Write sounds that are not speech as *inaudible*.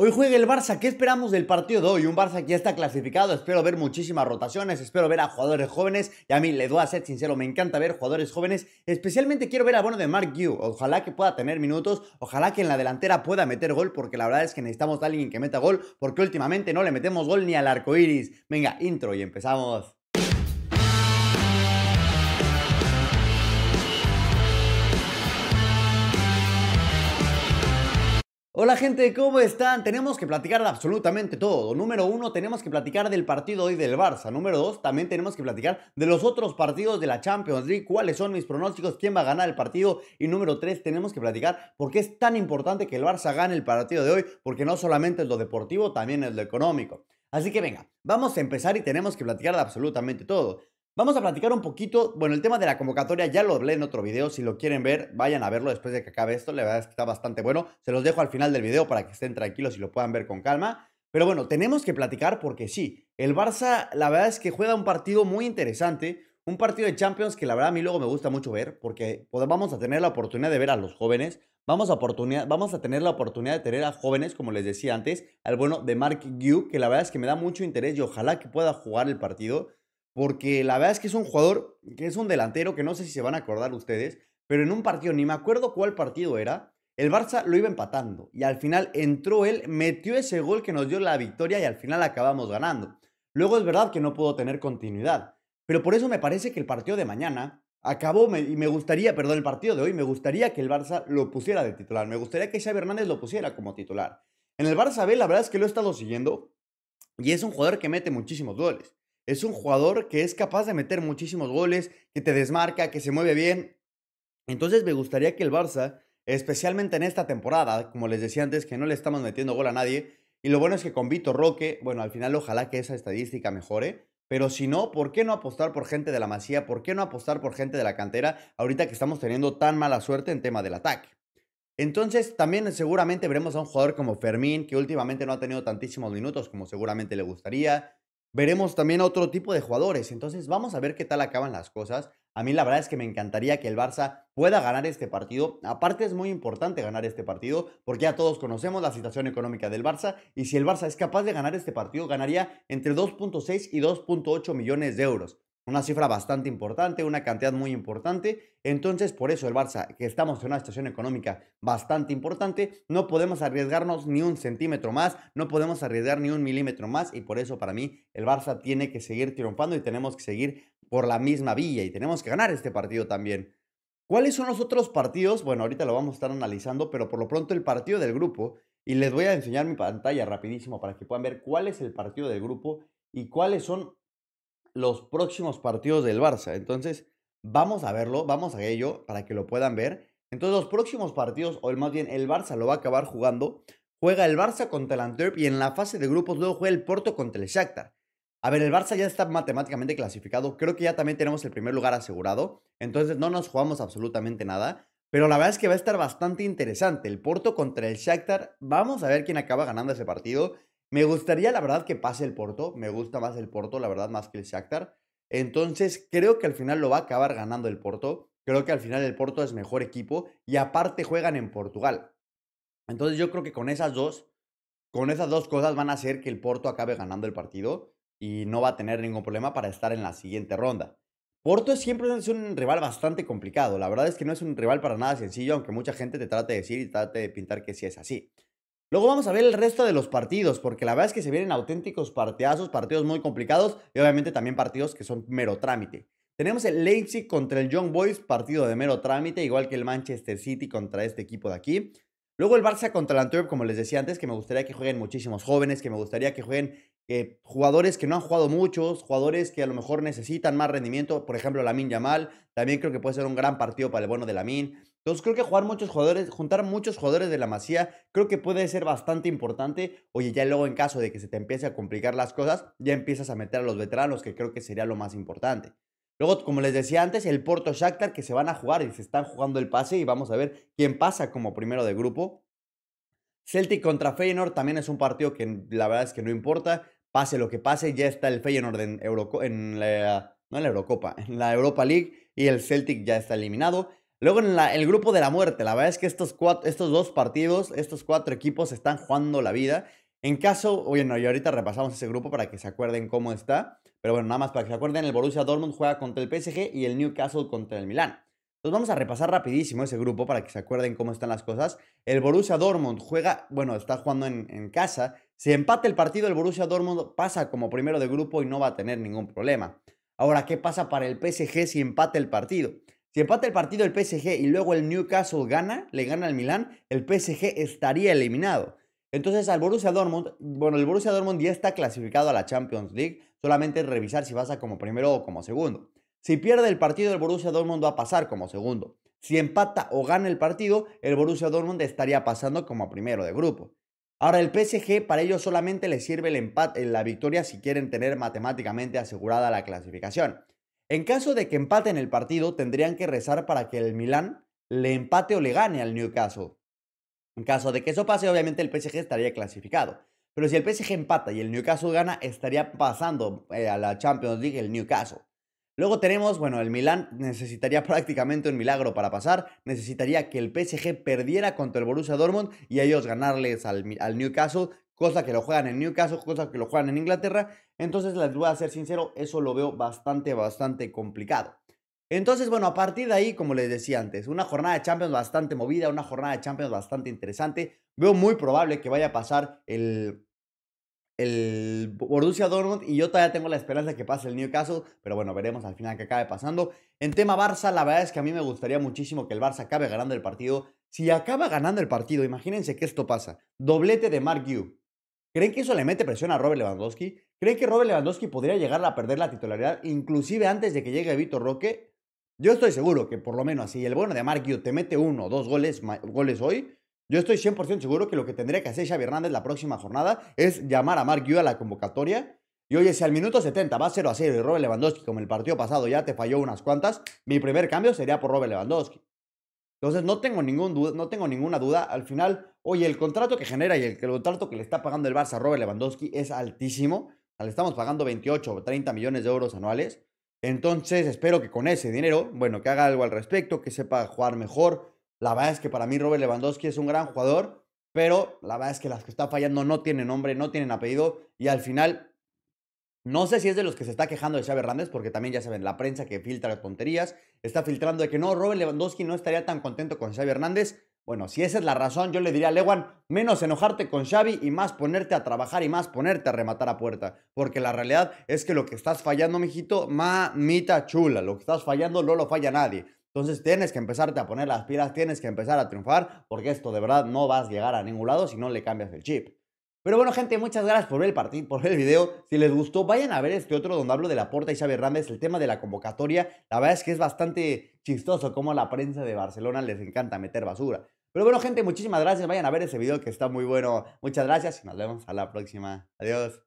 Hoy juega el Barça, ¿qué esperamos del partido de hoy? Un Barça que ya está clasificado, espero ver muchísimas rotaciones, espero ver a jugadores jóvenes y a mí le doy a ser sincero, me encanta ver jugadores jóvenes, especialmente quiero ver a bueno de Mark Yu, ojalá que pueda tener minutos, ojalá que en la delantera pueda meter gol porque la verdad es que necesitamos a alguien que meta gol porque últimamente no le metemos gol ni al arco iris. Venga, intro y empezamos. Hola gente, ¿cómo están? Tenemos que platicar de absolutamente todo. Número uno, tenemos que platicar del partido hoy del Barça. Número dos, también tenemos que platicar de los otros partidos de la Champions League, cuáles son mis pronósticos, quién va a ganar el partido. Y número tres, tenemos que platicar por qué es tan importante que el Barça gane el partido de hoy, porque no solamente es lo deportivo, también es lo económico. Así que venga, vamos a empezar y tenemos que platicar de absolutamente todo. Vamos a platicar un poquito, bueno, el tema de la convocatoria ya lo hablé en otro video, si lo quieren ver, vayan a verlo después de que acabe esto, la verdad es que está bastante bueno, se los dejo al final del video para que estén tranquilos y lo puedan ver con calma, pero bueno, tenemos que platicar porque sí, el Barça la verdad es que juega un partido muy interesante, un partido de Champions que la verdad a mí luego me gusta mucho ver porque vamos a tener la oportunidad de ver a los jóvenes, vamos a, oportunidad, vamos a tener la oportunidad de tener a jóvenes, como les decía antes, al bueno de Mark Gyu, que la verdad es que me da mucho interés y ojalá que pueda jugar el partido porque la verdad es que es un jugador, que es un delantero, que no sé si se van a acordar ustedes, pero en un partido, ni me acuerdo cuál partido era, el Barça lo iba empatando y al final entró él, metió ese gol que nos dio la victoria y al final acabamos ganando. Luego es verdad que no pudo tener continuidad, pero por eso me parece que el partido de mañana acabó y me gustaría, perdón, el partido de hoy, me gustaría que el Barça lo pusiera de titular, me gustaría que Xavi Hernández lo pusiera como titular. En el Barça B la verdad es que lo he estado siguiendo y es un jugador que mete muchísimos goles. Es un jugador que es capaz de meter muchísimos goles, que te desmarca, que se mueve bien. Entonces me gustaría que el Barça, especialmente en esta temporada, como les decía antes, que no le estamos metiendo gol a nadie, y lo bueno es que con Vitor Roque, bueno, al final ojalá que esa estadística mejore, pero si no, ¿por qué no apostar por gente de la masía? ¿Por qué no apostar por gente de la cantera ahorita que estamos teniendo tan mala suerte en tema del ataque? Entonces, también seguramente veremos a un jugador como Fermín, que últimamente no ha tenido tantísimos minutos como seguramente le gustaría veremos también a otro tipo de jugadores. Entonces vamos a ver qué tal acaban las cosas. A mí la verdad es que me encantaría que el Barça pueda ganar este partido. Aparte es muy importante ganar este partido porque ya todos conocemos la situación económica del Barça y si el Barça es capaz de ganar este partido ganaría entre 2.6 y 2.8 millones de euros una cifra bastante importante, una cantidad muy importante. Entonces, por eso el Barça, que estamos en una situación económica bastante importante, no podemos arriesgarnos ni un centímetro más, no podemos arriesgar ni un milímetro más. Y por eso, para mí, el Barça tiene que seguir triunfando y tenemos que seguir por la misma vía y tenemos que ganar este partido también. ¿Cuáles son los otros partidos? Bueno, ahorita lo vamos a estar analizando, pero por lo pronto el partido del grupo, y les voy a enseñar mi pantalla rapidísimo para que puedan ver cuál es el partido del grupo y cuáles son los próximos partidos del Barça. Entonces, vamos a verlo, vamos a ello para que lo puedan ver. Entonces, los próximos partidos, o más bien el Barça lo va a acabar jugando, juega el Barça contra el Antwerp y en la fase de grupos luego juega el Porto contra el Shakhtar. A ver, el Barça ya está matemáticamente clasificado, creo que ya también tenemos el primer lugar asegurado, entonces no nos jugamos absolutamente nada, pero la verdad es que va a estar bastante interesante. El Porto contra el Shakhtar, vamos a ver quién acaba ganando ese partido me gustaría, la verdad, que pase el Porto. Me gusta más el Porto, la verdad, más que el Shakhtar. Entonces, creo que al final lo va a acabar ganando el Porto. Creo que al final el Porto es mejor equipo y aparte juegan en Portugal. Entonces, yo creo que con esas dos, con esas dos cosas van a hacer que el Porto acabe ganando el partido y no va a tener ningún problema para estar en la siguiente ronda. Porto siempre es un rival bastante complicado. La verdad es que no es un rival para nada sencillo, aunque mucha gente te trate de decir y trate de pintar que sí es así. Luego vamos a ver el resto de los partidos, porque la verdad es que se vienen auténticos partidazos, partidos muy complicados y obviamente también partidos que son mero trámite. Tenemos el Leipzig contra el Young Boys, partido de mero trámite, igual que el Manchester City contra este equipo de aquí. Luego el Barça contra el Antwerp, como les decía antes, que me gustaría que jueguen muchísimos jóvenes, que me gustaría que jueguen eh, jugadores que no han jugado muchos, jugadores que a lo mejor necesitan más rendimiento, por ejemplo, Lamin Yamal, también creo que puede ser un gran partido para el bueno de Lamin. Entonces creo que jugar muchos jugadores, juntar muchos jugadores de la masía, creo que puede ser bastante importante. Oye, ya luego en caso de que se te empiece a complicar las cosas, ya empiezas a meter a los veteranos, que creo que sería lo más importante. Luego, como les decía antes, el Porto Shakhtar que se van a jugar y se están jugando el pase y vamos a ver quién pasa como primero de grupo. Celtic contra Feyenoord también es un partido que la verdad es que no importa. Pase lo que pase, ya está el Feyenoord en, en la, Eurocopa, en la Europa League y el Celtic ya está eliminado. Luego en el grupo de la muerte, la verdad es que estos, dos partidos, estos cuatro equipos están jugando la vida. En caso, bueno, y ahorita repasamos ese grupo para que se acuerden cómo está. Pero bueno, nada más para que se acuerden, el Borussia Dortmund juega contra el PSG y el Newcastle contra el Milan Entonces vamos a repasar rapidísimo ese grupo para que se acuerden cómo están las cosas. El Borussia Dortmund juega, bueno, está jugando en, casa. Si empata el partido, el Borussia Dortmund pasa como primero de grupo y no va a tener ningún problema. Ahora, ¿qué pasa para el PSG si empata el partido? Si empata el partido el PSG y luego el Newcastle gana, le gana al Milan, el PSG estaría eliminado. Entonces al Borussia Dortmund, bueno, el Borussia Dortmund ya está clasificado a la Champions League, solamente revisar si pasa como primero o como segundo. Si pierde el partido, el Borussia Dortmund va a pasar como segundo. Si empata o gana el partido, el Borussia Dortmund estaría pasando como primero de grupo. Ahora el PSG para ellos solamente les sirve el empate, la victoria si quieren tener matemáticamente asegurada la clasificación. En caso de que empaten el partido, tendrían que rezar para que el Milan le empate o le gane al Newcastle. En caso de que eso pase, obviamente el PSG estaría clasificado. Pero si el PSG empata y el Newcastle gana, estaría pasando eh, a la Champions League el Newcastle. Luego tenemos, bueno, el Milan necesitaría *laughs* prácticamente un milagro para pasar, necesitaría que el PSG perdiera contra el Borussia Dortmund y ellos ganarles al, al Newcastle, cosa que lo juegan en Newcastle, cosa que lo juegan en Inglaterra. Entonces, les voy a ser sincero, eso lo veo bastante, bastante complicado. Entonces, bueno, a partir de ahí, como les decía antes, una jornada de Champions bastante movida, una jornada de Champions bastante interesante. Veo muy probable que vaya a pasar el, el Borussia Dortmund y yo todavía tengo la esperanza de que pase el Newcastle, pero bueno, veremos al final qué acabe pasando. En tema Barça, la verdad es que a mí me gustaría muchísimo que el Barça acabe ganando el partido. Si acaba ganando el partido, imagínense que esto pasa. Doblete de Mark Yu, ¿Creen que eso le mete presión a Robert Lewandowski? ¿Creen que Robert Lewandowski podría llegar a perder la titularidad inclusive antes de que llegue Vito Roque? Yo estoy seguro que por lo menos si el bueno de Mark te mete uno o dos goles, goles hoy, yo estoy 100% seguro que lo que tendría que hacer Xavi Hernández la próxima jornada es llamar a Mark a la convocatoria. Y oye, si al minuto 70 va 0 a 0 y Robert Lewandowski, como el partido pasado ya te falló unas cuantas, mi primer cambio sería por Robert Lewandowski. Entonces, no tengo, ningún duda, no tengo ninguna duda. Al final, oye, el contrato que genera y el, el contrato que le está pagando el Barça a Robert Lewandowski es altísimo. Le estamos pagando 28 o 30 millones de euros anuales. Entonces, espero que con ese dinero, bueno, que haga algo al respecto, que sepa jugar mejor. La verdad es que para mí Robert Lewandowski es un gran jugador, pero la verdad es que las que está fallando no tienen nombre, no tienen apellido y al final no sé si es de los que se está quejando de Xavi Hernández, porque también ya saben, la prensa que filtra las tonterías está filtrando de que no, Robert Lewandowski no estaría tan contento con Xavi Hernández. Bueno, si esa es la razón, yo le diría a Lewan, menos enojarte con Xavi y más ponerte a trabajar y más ponerte a rematar a puerta. Porque la realidad es que lo que estás fallando, mijito, mamita chula, lo que estás fallando no lo falla nadie. Entonces tienes que empezarte a poner las pilas, tienes que empezar a triunfar, porque esto de verdad no vas a llegar a ningún lado si no le cambias el chip. Pero bueno, gente, muchas gracias por ver el partido, por ver el video. Si les gustó, vayan a ver este otro donde hablo de la Porta y Xavi Hernández, el tema de la convocatoria. La verdad es que es bastante chistoso cómo a la prensa de Barcelona les encanta meter basura. Pero bueno, gente, muchísimas gracias. Vayan a ver ese video que está muy bueno. Muchas gracias y nos vemos a la próxima. Adiós.